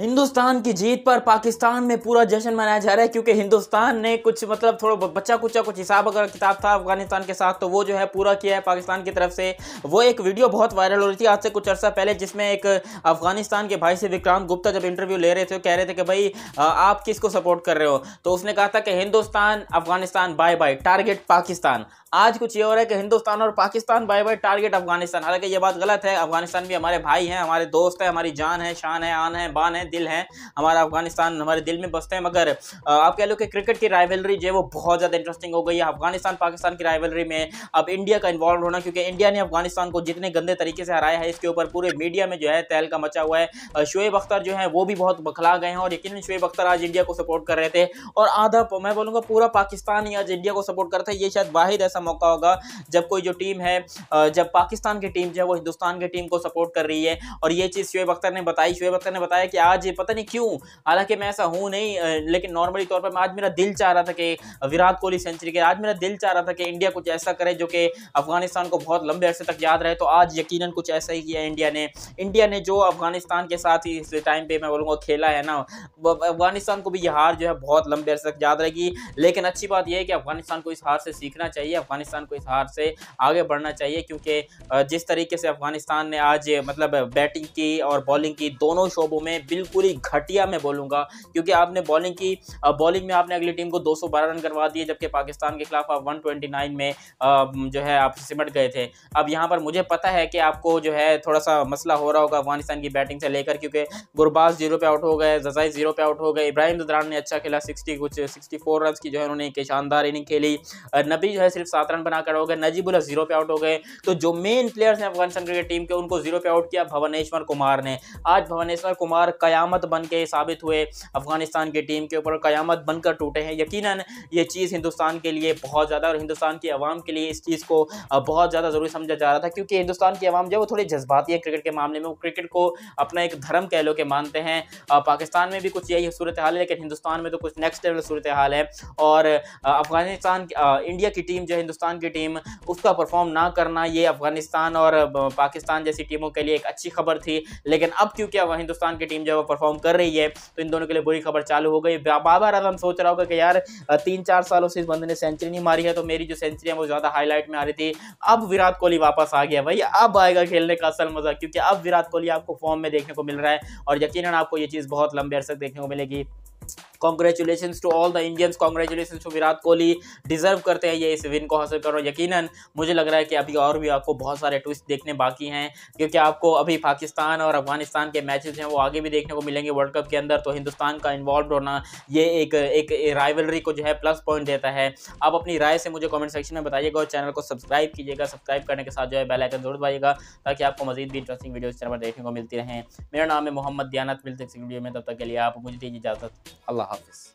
हिंदुस्तान की जीत पर पाकिस्तान में पूरा जश्न मनाया जा रहा है क्योंकि हिंदुस्तान ने कुछ मतलब थोड़ा बच्चा कुचा कुछ हिसाब अगर किताब था अफगानिस्तान के साथ तो वो जो है पूरा किया है पाकिस्तान की तरफ से वो एक वीडियो बहुत वायरल हो रही थी आज से कुछ अर्सा पहले जिसमें एक अफगानिस्तान के भाई से विक्रांत गुप्ता जब इंटरव्यू ले रहे थे कह रहे थे कि भाई आप किस सपोर्ट कर रहे हो तो उसने कहा था कि Hindustan Afghanistan bye bye target Pakistan आज कुछ ये हो रहा है कि हिंदुस्तान और Pakistan bye bye target Afghanistan हालांकि ये बात गलत है अफगानिस्तान भी हमारे भाई हैं हमारे दोस्त हैं हमारी जान है शान है आन है बान है दिल हैं हमारा अफगानिस्तान हमारे दिल में बसते हैं मगर आप कह लो कि क्रिकेट की राइवलरी जो है वो बहुत ज़्यादा इंटरेस्टिंग हो गई है अफगानिस्तान पाकिस्तान की राइवलरी में अब इंडिया का इन्वॉल्व होना क्योंकि इंडिया ने अफगानिस्तान को जितने गंदे तरीके से हराया है इसके ऊपर पूरे मीडिया में जो है तैल का मचा हुआ है शुएब अख्तर जो है वो भी बहुत बखला गए हैं और यकीन शुएब अख्तर आज इंडिया को सपोर्ट कर रहे थे और आधा मैं बोलूँगा पूरा पाकिस्तान ही आज इंडिया को सपोर्ट करता है ये शायद वाहिद ऐसा मौका होगा जब कोई जो टीम है जब पाकिस्तान की टीम जो है वो हिंदुस्तान की टीम को सपोर्ट कर रही है और ये चीज़ शुएब अख्तर ने बताई शुएब अख्तर ने बताया कि आज आज पता नहीं क्यों हालांकि मैं ऐसा हूँ नहीं लेकिन नॉर्मली तौर पर आज मेरा दिल चाह रहा था कि विराट कोहली सेंचुरी के आज मेरा दिल चाह रहा था कि इंडिया कुछ ऐसा करे जो कि अफगानिस्तान को बहुत लंबे अरसे तक याद रहे तो आज यकीन कुछ ऐसा ही किया इंडिया ने इंडिया ने जो अफगानिस्तान के साथ ही इस टाइम पे मैं बोलूँगा खेला है ना अफगानिस्तान को भी यह हार जो है बहुत लंबे अरसे तक याद रहेगी लेकिन अच्छी बात यह है कि अफगानिस्तान को इस हार से सीखना चाहिए अफगानिस्तान को इस हार से आगे बढ़ना चाहिए क्योंकि जिस तरीके से अफगानिस्तान ने आज मतलब बैटिंग की और बॉलिंग की दोनों शोबों में बिल्कुल बिल्कुल ही घटिया मैं बोलूंगा क्योंकि आपने बॉलिंग की बॉलिंग में आपने अगली टीम को 212 रन करवा दिए जबकि पाकिस्तान के खिलाफ आप 129 में जो है आप सिमट गए थे अब यहाँ पर मुझे पता है कि आपको जो है थोड़ा सा मसला हो रहा होगा अफगानिस्तान की बैटिंग से लेकर क्योंकि गुरबाज जीरो पे आउट हो गए जजाई जीरो पे आउट हो गए इब्राहिम दुदरान ने अच्छा खेला सिक्सटी कुछ सिक्सटी फोर रन की जो है उन्होंने एक शानदार इनिंग खेली नबी जो है सिर्फ सात रन बनाकर हो गए नजीबुल्ला जीरो पे आउट हो गए तो जो मेन प्लेयर्स हैं अफगानिस्तान क्रिकेट टीम के उनको जीरो पे आउट किया भवनेश्वर कुमार ने आज भवनेश्वर कुमार का क़यामत बन के साबित हुए अफ़गानिस्तान की टीम के ऊपर क़यामत बनकर टूटे हैं यकीन ये चीज़ हिंदुस्तान के लिए बहुत ज़्यादा और हिंदुस्तान की आवाम के लिए इस चीज़ को बहुत ज़्यादा ज़रूरी समझा जा रहा था क्योंकि हिंदुस्तान की आवाम जो है वो थोड़ी जज्बाती है क्रिकेट के मामले में वो क्रिकेट को अपना एक धर्म कह लो के मानते हैं पाकिस्तान में भी कुछ यही सूरत हाल है लेकिन हिंदुस्तान में तो कुछ नेक्स्ट लेवल सूरत हाल है और अफ़गानिस्तान इंडिया की टीम जो हिंदुस्तान की टीम उसका परफॉर्म ना करना ये अफ़गानिस्तान और पाकिस्तान जैसी टीमों के लिए एक अच्छी खबर थी लेकिन अब क्योंकि हिंदुस्तान की टीम जो वो परफॉर्म कर रही है तो इन दोनों के लिए बुरी खबर चालू हो गई बाबर आजम सोच रहा होगा कि यार तीन चार सालों से इस बंदे ने सेंचुरी नहीं मारी है तो मेरी जो सेंचुरी है वो ज़्यादा हाईलाइट में आ रही थी अब विराट कोहली वापस आ गया भाई अब आएगा खेलने का असल मजा क्योंकि अब विराट कोहली आपको फॉर्म में देखने को मिल रहा है और यकीन आपको ये चीज़ बहुत लंबे अरसक देखने को मिलेगी congratulation to all the Indians congratulation to Virat Kohli deserve करते हैं ये इस विन को हासिल करो यकीन मुझे लग रहा है कि अभी और भी आपको बहुत सारे ट्विस्ट देखने बाकी हैं क्योंकि आपको अभी पाकिस्तान और अफगानिस्तान के मैचेस हैं वो आगे भी देखने को मिलेंगे वर्ल्ड कप के अंदर तो हिंदुस्तान का इन्वॉल्व होना ये एक एक राइवलरी को जो है प्लस पॉइंट देता है आप अपनी राय से मुझे कमेंट सेक्शन में बताइएगा और चैनल को सब्सक्राइब कीजिएगा सब्सक्राइब करने के साथ जो है बेलाइकन जरूर दबाइएगा ताकि आपको मजीद भी इंटरेस्टिंग वीडियो चैनल पर देखने को मिलती रहें मेरा नाम है मोहम्मद दियानत मिलते वीडियो में तब तक के लिए आप मुझे दीजिए इजाज़त अल्लाह Office.